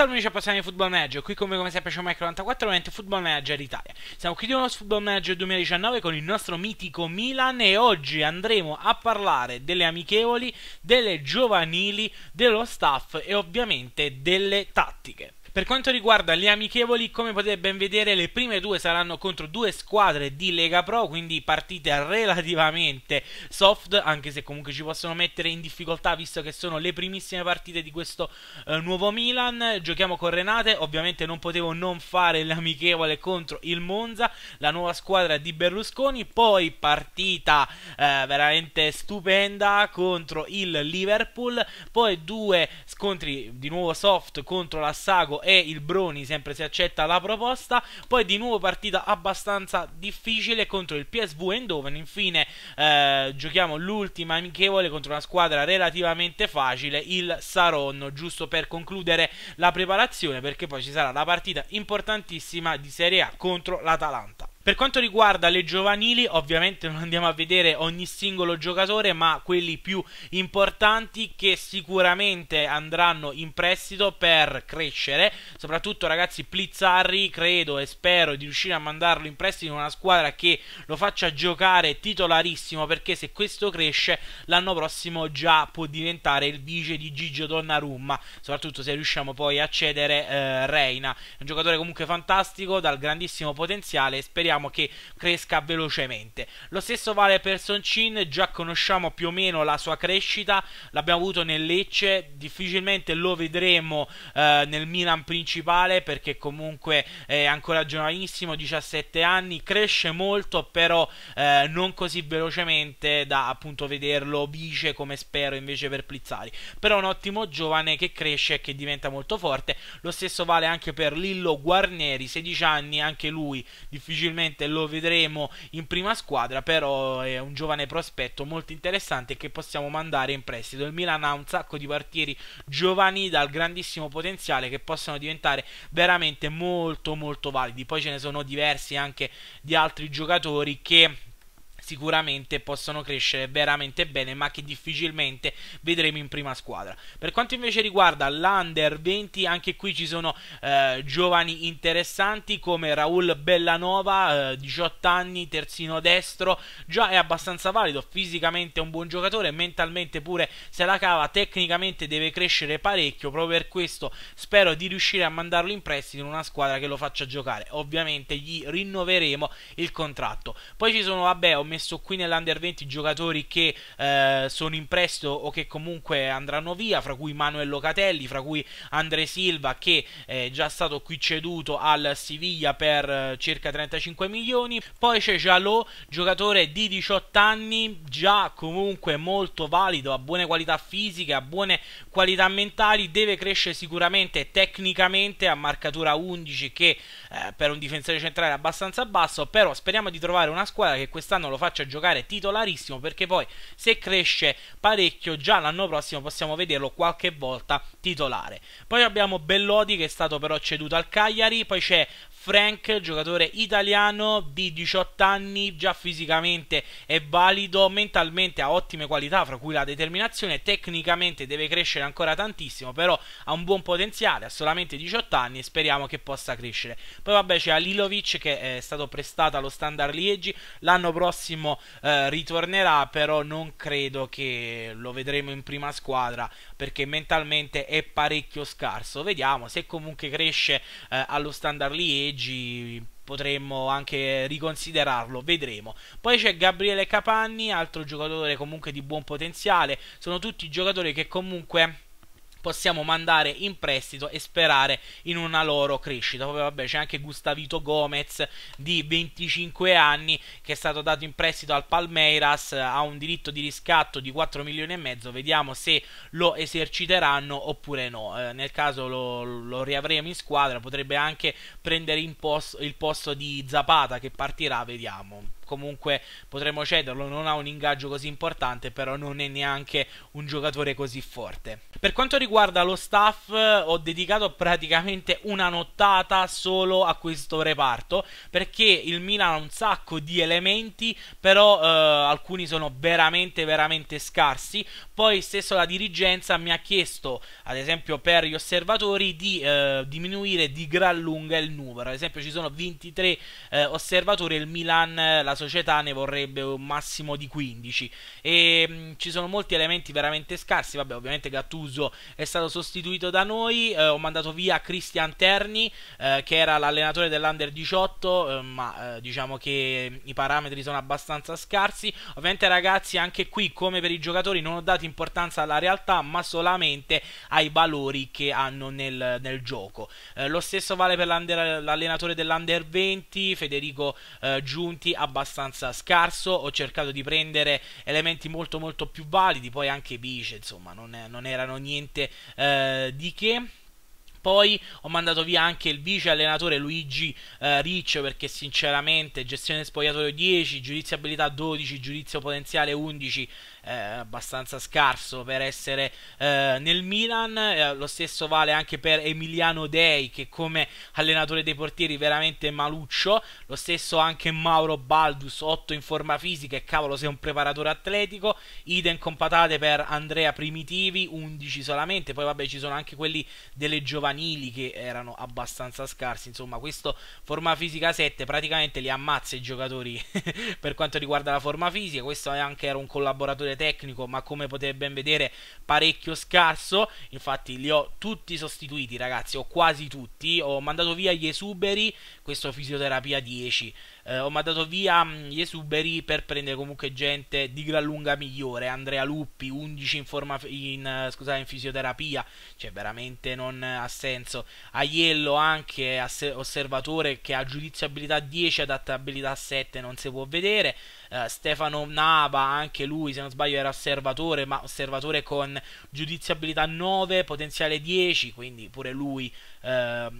Salve amici appassionati di Football Manager, qui come, come sempre c'è Mike94, ovviamente Football Manager Italia. Siamo qui di uno Football Manager 2019 con il nostro mitico Milan e oggi andremo a parlare delle amichevoli, delle giovanili, dello staff e ovviamente delle tattiche. Per quanto riguarda le amichevoli, come potete ben vedere, le prime due saranno contro due squadre di Lega Pro, quindi partite relativamente soft, anche se comunque ci possono mettere in difficoltà visto che sono le primissime partite di questo eh, nuovo Milan. Giochiamo con Renate, ovviamente non potevo non fare l'amichevole contro il Monza, la nuova squadra di Berlusconi, poi partita eh, veramente stupenda contro il Liverpool, poi due scontri di nuovo soft contro la Sago e il Broni sempre si accetta la proposta, poi di nuovo partita abbastanza difficile contro il PSV Eindhoven, infine eh, giochiamo l'ultima amichevole contro una squadra relativamente facile, il Saronno, giusto per concludere la preparazione perché poi ci sarà la partita importantissima di Serie A contro l'Atalanta. Per quanto riguarda le giovanili, ovviamente non andiamo a vedere ogni singolo giocatore, ma quelli più importanti che sicuramente andranno in prestito per crescere. Soprattutto, ragazzi, Plizzarri credo e spero di riuscire a mandarlo in prestito in una squadra che lo faccia giocare titolarissimo, perché se questo cresce, l'anno prossimo già può diventare il vice di Gigio Donnarumma, soprattutto se riusciamo poi a cedere eh, Reina. Un giocatore comunque fantastico, dal grandissimo potenziale, speriamo vogliamo che cresca velocemente. Lo stesso vale per Soncin, già conosciamo più o meno la sua crescita, l'abbiamo avuto nel Lecce, difficilmente lo vedremo eh, nel Milan principale perché comunque è ancora giovanissimo, 17 anni, cresce molto però eh, non così velocemente da appunto vederlo vice come spero invece per Plizzari. Però un ottimo giovane che cresce e che diventa molto forte. Lo stesso vale anche per Lillo Guarneri, 16 anni, anche lui difficilmente probabilmente lo vedremo in prima squadra, però è un giovane prospetto molto interessante che possiamo mandare in prestito. Il Milan ha un sacco di quartieri giovani dal grandissimo potenziale che possono diventare veramente molto molto validi. Poi ce ne sono diversi anche di altri giocatori che sicuramente possono crescere veramente bene, ma che difficilmente vedremo in prima squadra. Per quanto invece riguarda l'Under 20, anche qui ci sono eh, giovani interessanti come Raul Bellanova, eh, 18 anni, terzino destro, già è abbastanza valido, fisicamente è un buon giocatore, mentalmente pure se la cava, tecnicamente deve crescere parecchio, proprio per questo spero di riuscire a mandarlo in prestito in una squadra che lo faccia giocare. Ovviamente gli rinnoveremo il contratto. Poi ci sono, vabbè, messo qui nell'Under 20 giocatori che eh, sono in prestito o che comunque andranno via, fra cui Manuel Locatelli, fra cui Andre Silva che eh, è già stato qui ceduto al Siviglia per eh, circa 35 milioni. Poi c'è Jalò, giocatore di 18 anni, già comunque molto valido, ha buone qualità fisiche, ha buone qualità mentali, deve crescere sicuramente tecnicamente a marcatura 11 che eh, per un difensore centrale è abbastanza basso, però speriamo di trovare una squadra che quest'anno lo faccia giocare titolarissimo perché poi se cresce parecchio già l'anno prossimo possiamo vederlo qualche volta titolare. Poi abbiamo Bellodi che è stato però ceduto al Cagliari, poi c'è Frank, giocatore italiano di 18 anni, già fisicamente è valido, mentalmente ha ottime qualità, fra cui la determinazione, tecnicamente deve crescere ancora tantissimo, però ha un buon potenziale, ha solamente 18 anni e speriamo che possa crescere. Poi vabbè c'è Alilovic che eh, è stato prestato allo Standard Liegi, l'anno prossimo eh, ritornerà, però non credo che lo vedremo in prima squadra, perché mentalmente è parecchio scarso. Vediamo se comunque cresce eh, allo standard Liegi potremmo anche riconsiderarlo, vedremo. Poi c'è Gabriele Capanni, altro giocatore comunque di buon potenziale, sono tutti giocatori che comunque possiamo mandare in prestito e sperare in una loro crescita. Poi vabbè c'è anche Gustavito Gomez di 25 anni che è stato dato in prestito al Palmeiras, ha un diritto di riscatto di 4 milioni e mezzo, vediamo se lo eserciteranno oppure no. Eh, nel caso lo, lo, riavremo in squadra, potrebbe anche prendere in posto, il posto di Zapata che partirà, vediamo comunque potremmo cederlo, non ha un ingaggio così importante, però non è neanche un giocatore così forte. Per quanto riguarda riguarda lo staff, ho dedicato praticamente una nottata solo a questo reparto perché il Milan ha un sacco di elementi, però eh, alcuni sono veramente veramente scarsi. Poi stesso la dirigenza mi ha chiesto, ad esempio per gli osservatori, di eh, diminuire di gran lunga il numero. Ad esempio ci sono 23 eh, osservatori il Milan, eh, la società, ne vorrebbe un massimo di 15. E mh, mm, ci sono molti elementi veramente scarsi. Vabbè, ovviamente Gattuso è stato sostituito da noi. Eh, ho mandato via Cristian Terni, eh, che era l'allenatore dell'Under 18, eh, ma diciamo che mm, i parametri sono abbastanza scarsi. Ovviamente ragazzi, anche qui come per i giocatori non ho dati importanza alla realtà, ma solamente ai valori che hanno nel, nel gioco. Eh, lo stesso vale per l'allenatore dell'Under 20, Federico eh, Giunti, abbastanza scarso. Ho cercato di prendere elementi molto molto più validi, poi anche Bice, insomma, non, non erano niente eh, di che. Poi ho mandato via anche il vice allenatore Luigi eh, Riccio perché sinceramente gestione spogliatoio 10, giudizio abilità 12, giudizio potenziale 11, eh, abbastanza scarso per essere eh, nel Milan, eh, lo stesso vale anche per Emiliano Dei che come allenatore dei portieri veramente maluccio, lo stesso anche Mauro Baldus, 8 in forma fisica e cavolo sei un preparatore atletico, idem con patate per Andrea Primitivi, 11 solamente, poi vabbè ci sono anche quelli delle giovanili che erano abbastanza scarsi, insomma questo forma fisica 7 praticamente li ammazza i giocatori per quanto riguarda la forma fisica, questo anche era un collaboratore valore tecnico, ma come potete ben vedere parecchio scarso. Infatti li ho tutti sostituiti, ragazzi, o quasi tutti. Ho mandato via gli esuberi, questo fisioterapia 10 eh, ho mandato via mm, gli esuberi per prendere comunque gente di gran lunga migliore. Andrea Luppi, 11 in, forma, in, eh, scusate, in fisioterapia, cioè veramente non ha senso. Aiello anche osservatore che ha giudizio abilità 10, adattabilità 7, non si può vedere. Uh, Stefano Nava, anche lui se non sbaglio era osservatore, ma osservatore con giudizio abilità 9, potenziale 10, quindi pure lui uh,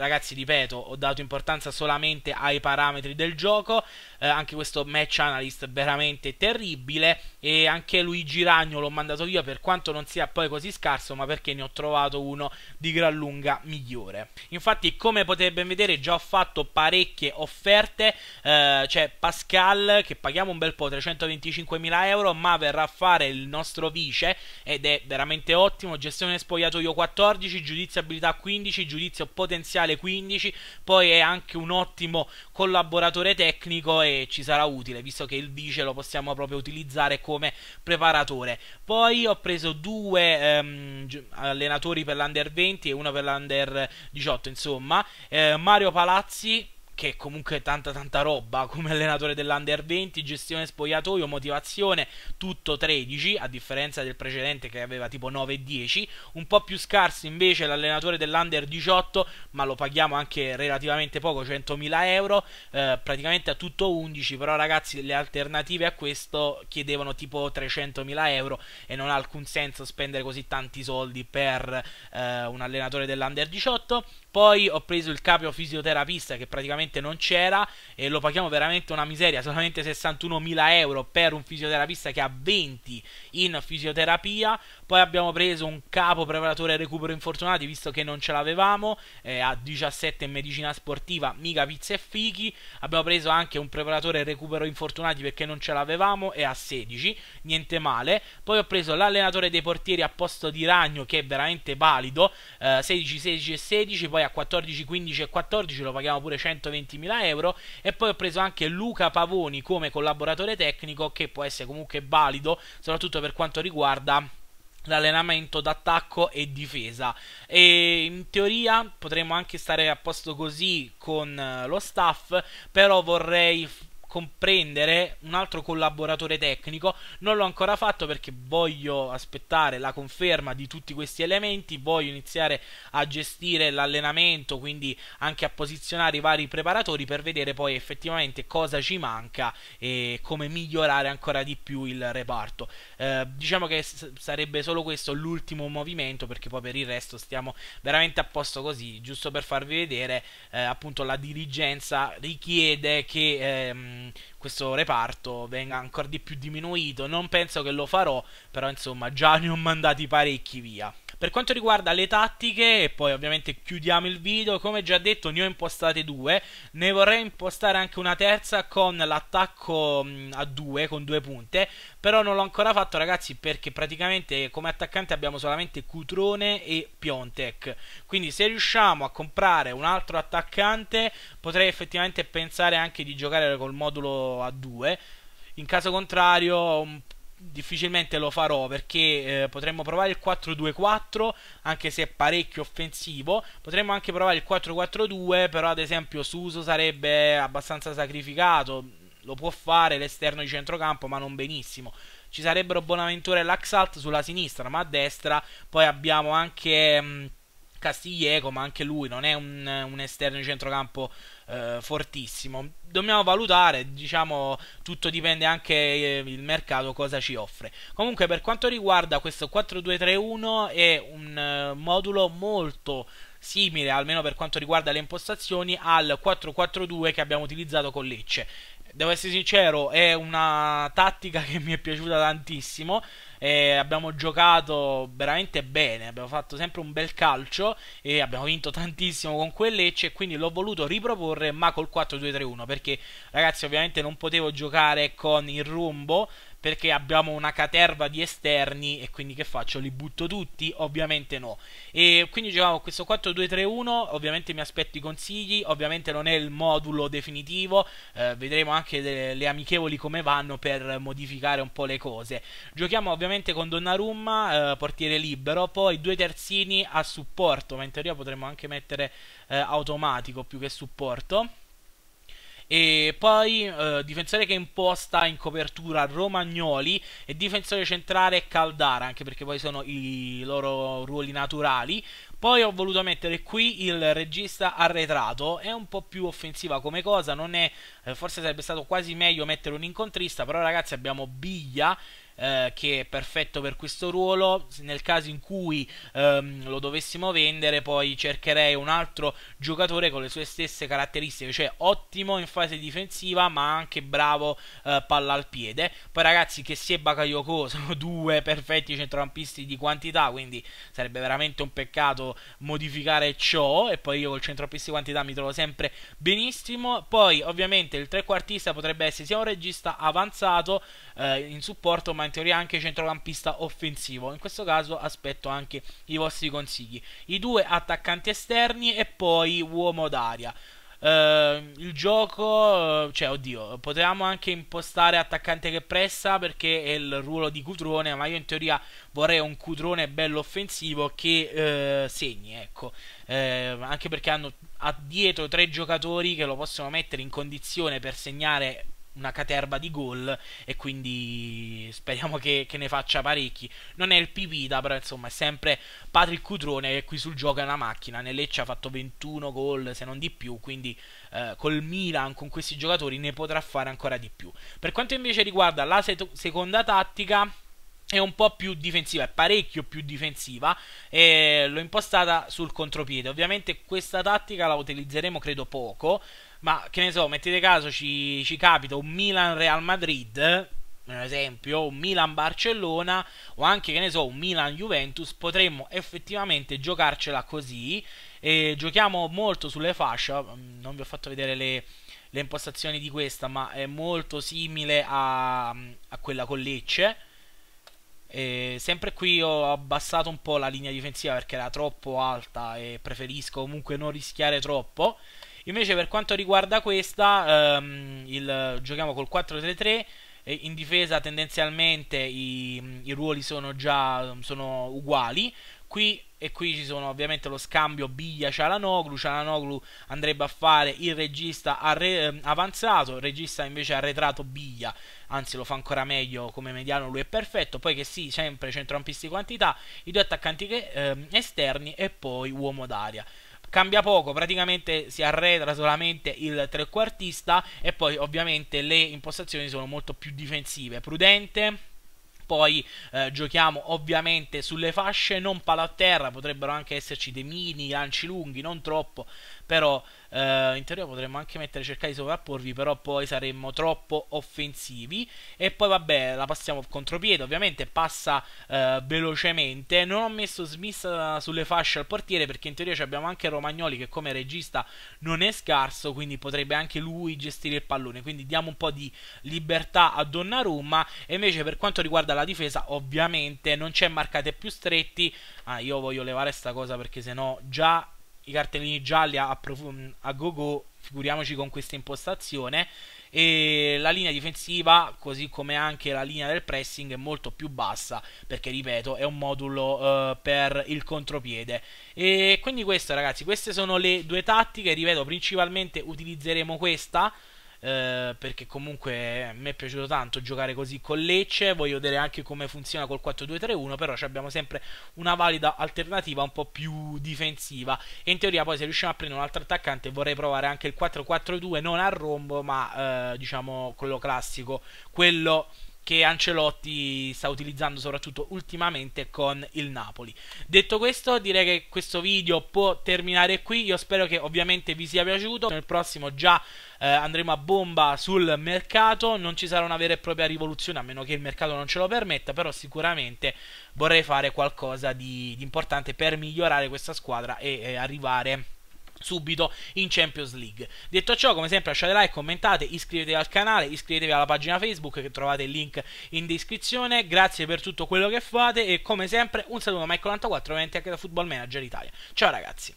ragazzi ripeto, ho dato importanza solamente ai parametri del gioco, eh, anche questo match analyst veramente terribile e anche Luigi Ragno l'ho mandato via per quanto non sia poi così scarso, ma perché ne ho trovato uno di gran lunga migliore. Infatti, come potete ben vedere, già ho fatto parecchie offerte, eh, c'è Pascal che paghiamo un bel po', 325.000 euro, ma verrà a fare il nostro vice ed è veramente ottimo, gestione spogliatoio 14, giudizio abilità 15, giudizio potenziale Canale 15, poi è anche un ottimo collaboratore tecnico e ci sarà utile, visto che il vice lo possiamo proprio utilizzare come preparatore. Poi ho preso due ehm, allenatori per l'Under 20 e uno per l'Under 18, insomma, eh, Mario Palazzi che comunque tanta tanta roba come allenatore dell'Under 20, gestione spogliatoio, motivazione, tutto 13 a differenza del precedente che aveva tipo 9 e 10, un po' più scarso invece l'allenatore dell'Under 18, ma lo paghiamo anche relativamente poco, 100.000 euro, eh, praticamente a tutto 11, però ragazzi le alternative a questo chiedevano tipo 300.000 euro e non ha alcun senso spendere così tanti soldi per eh, un allenatore dell'Under 18, poi ho preso il capo fisioterapista che praticamente non c'era e lo paghiamo veramente una miseria, solamente 61.000 euro per un fisioterapista che ha 20 in fisioterapia. Poi abbiamo preso un capo preparatore recupero infortunati, visto che non ce l'avevamo, eh, a 17 in medicina sportiva, mica pizza e fichi. Abbiamo preso anche un preparatore recupero infortunati perché non ce l'avevamo e a 16, niente male. Poi ho preso l'allenatore dei portieri a posto di Ragno che è veramente valido, eh, 16, 16 e 16, poi a 14, 15 e 14 lo paghiamo pure 120.000 euro. E poi ho preso anche Luca Pavoni come collaboratore tecnico che può essere comunque valido, soprattutto per quanto riguarda l'allenamento d'attacco e difesa e in teoria potremmo anche stare a posto così con eh, lo staff però vorrei comprendere un altro collaboratore tecnico. Non l'ho ancora fatto perché voglio aspettare la conferma di tutti questi elementi, voglio iniziare a gestire l'allenamento, quindi anche a posizionare i vari preparatori per vedere poi effettivamente cosa ci manca e come migliorare ancora di più il reparto. Eh, diciamo che s- sarebbe solo questo l'ultimo movimento perché poi per il resto stiamo veramente a posto così, giusto per farvi vedere eh, appunto la dirigenza richiede che ehm, questo reparto venga ancora di più diminuito. Non penso che lo farò, però insomma già ne ho mandati parecchi via. Per quanto riguarda le tattiche, e poi ovviamente chiudiamo il video, come già detto ne ho impostate due, ne vorrei impostare anche una terza con l'attacco a due, con due punte, però non l'ho ancora fatto ragazzi perché praticamente come attaccante abbiamo solamente Cutrone e Piontek, quindi se riusciamo a comprare un altro attaccante potrei effettivamente pensare anche di giocare col modulo a due, in caso contrario difficilmente lo farò perché eh, potremmo provare il 4-2-4 anche se è parecchio offensivo potremmo anche provare il 4-4-2 però ad esempio Suso sarebbe abbastanza sacrificato lo può fare l'esterno di centrocampo ma non benissimo ci sarebbero Bonaventura e Laxalt sulla sinistra ma a destra poi abbiamo anche mh, mm, Castiglieco ma anche lui non è un, un esterno di centrocampo eh, fortissimo. Dobbiamo valutare, diciamo, tutto dipende anche eh, il mercato cosa ci offre. Comunque per quanto riguarda questo 4231 è un eh, modulo molto simile, almeno per quanto riguarda le impostazioni, al 442 che abbiamo utilizzato con Lecce. Devo essere sincero, è una tattica che mi è piaciuta tantissimo e abbiamo giocato veramente bene, abbiamo fatto sempre un bel calcio e abbiamo vinto tantissimo con quel Lecce e quindi l'ho voluto riproporre ma col 4-2-3-1 perché ragazzi ovviamente non potevo giocare con il rumbo perché abbiamo una caterva di esterni e quindi che faccio? Li butto tutti? Ovviamente no. E quindi giocavo questo 4-2-3-1, ovviamente mi aspetto i consigli, ovviamente non è il modulo definitivo, eh, vedremo anche le amichevoli come vanno per modificare un po' le cose. Giochiamo ovviamente con Donnarumma, eh, portiere libero, poi due terzini a supporto, ma in teoria potremmo anche mettere eh, automatico più che supporto e poi eh, difensore che imposta in copertura Romagnoli e difensore centrale Caldara, anche perché poi sono i loro ruoli naturali. Poi ho voluto mettere qui il regista arretrato, è un po' più offensiva come cosa, non è, eh, forse sarebbe stato quasi meglio mettere un incontrista, però ragazzi abbiamo Biglia eh, che è perfetto per questo ruolo. Nel caso in cui ehm, lo dovessimo vendere, poi cercherei un altro giocatore con le sue stesse caratteristiche, cioè ottimo in fase difensiva, ma anche bravo eh, palla al piede. Poi ragazzi, che si è Bakayoko sono due perfetti centrocampisti di quantità, quindi sarebbe veramente un peccato modificare ciò. E poi io col centrocampista di quantità mi trovo sempre benissimo. Poi ovviamente il trequartista potrebbe essere sia un regista avanzato eh, in supporto, ma in in teoria anche centrocampista offensivo. In questo caso aspetto anche i vostri consigli. I due attaccanti esterni e poi uomo d'aria. Uh, il gioco, eh, cioè, oddio, potevamo anche impostare attaccante che pressa perché è il ruolo di Cutrone, ma io in teoria vorrei un Cutrone bello offensivo che uh, segni, ecco. Uh, anche perché hanno addietro tre giocatori che lo possono mettere in condizione per segnare una caterba di gol e quindi speriamo che, che, ne faccia parecchi. Non è il Pipita, però insomma è sempre Patrick Cutrone che qui sul gioco è una macchina. Nel Lecce ha fatto 21 gol, se non di più, quindi eh, col Milan, con questi giocatori, ne potrà fare ancora di più. Per quanto invece riguarda la seconda tattica, è un po' più difensiva, è parecchio più difensiva e l'ho impostata sul contropiede. Ovviamente questa tattica la utilizzeremo credo poco, ma che ne so, mettete caso ci, ci capita un Milan-Real Madrid, un esempio, un Milan-Barcellona o anche che ne so, un Milan-Juventus, potremmo effettivamente giocarcela così. E giochiamo molto sulle fasce, mm, non vi ho fatto vedere le, le impostazioni di questa, ma è molto simile a, a quella con Lecce e sempre qui ho abbassato un po' la linea difensiva perché era troppo alta e preferisco comunque non rischiare troppo. Invece per quanto riguarda questa, ehm, il, giochiamo col 4-3-3. In difesa tendenzialmente i, i ruoli sono già sono uguali. Qui e qui ci sono ovviamente lo scambio Biglia-Cialanoglu, Cialanoglu andrebbe a fare il regista arre- ehm, avanzato, il regista invece arretrato Biglia, anzi lo fa ancora meglio come mediano, lui è perfetto, poi che sì, sempre centrocampisti quantità, i due attaccanti che, eh, esterni e poi uomo d'aria cambia poco, praticamente si arretra solamente il trequartista e poi ovviamente le impostazioni sono molto più difensive, prudente poi eh, giochiamo ovviamente sulle fasce non palo a terra, potrebbero anche esserci dei mini lanci lunghi, non troppo, però eh, in teoria potremmo anche mettere cercare di sovrapporvi, però poi saremmo troppo offensivi. E poi vabbè, la passiamo contropiede, ovviamente passa eh, velocemente. Non ho messo Smith eh, sulle fasce al portiere perché in teoria abbiamo anche Romagnoli che come regista non è scarso, quindi potrebbe anche lui gestire il pallone. Quindi diamo un po' di libertà a Donnarumma. E invece per quanto riguarda la difesa, ovviamente non c'è marcate più stretti. Ah, io voglio levare sta cosa perché sennò già i cartellini gialli a, mm, a go-go, figuriamoci con questa impostazione. E la linea difensiva, così come anche la linea del pressing, è molto più bassa perché, ripeto, è un modulo eh, per il contropiede. E quindi questo, ragazzi, queste sono le due tattiche. Ripeto, principalmente utilizzeremo questa. Eh, perché comunque mi è piaciuto tanto giocare così con Lecce, voglio vedere anche come funziona col 4-2-3-1, però abbiamo sempre una valida alternativa un po' più difensiva e in teoria poi se riusciamo a prendere un altro attaccante vorrei provare anche il 4-4-2 non a rombo ma eh, diciamo quello classico, quello che Ancelotti sta utilizzando soprattutto ultimamente con il Napoli. Detto questo, direi che questo video può terminare qui. Io spero che ovviamente vi sia piaciuto. Nel prossimo già eh, andremo a bomba sul mercato. Non ci sarà una vera e propria rivoluzione, a meno che il mercato non ce lo permetta, però sicuramente vorrei fare qualcosa di, di importante per migliorare questa squadra e eh, arrivare subito in Champions League. Detto ciò, come sempre lasciate like, commentate, iscrivetevi al canale, iscrivetevi alla pagina Facebook che trovate il link in descrizione. Grazie per tutto quello che fate e come sempre un saluto da Michael 94 ovviamente anche da Football Manager Italia. Ciao ragazzi.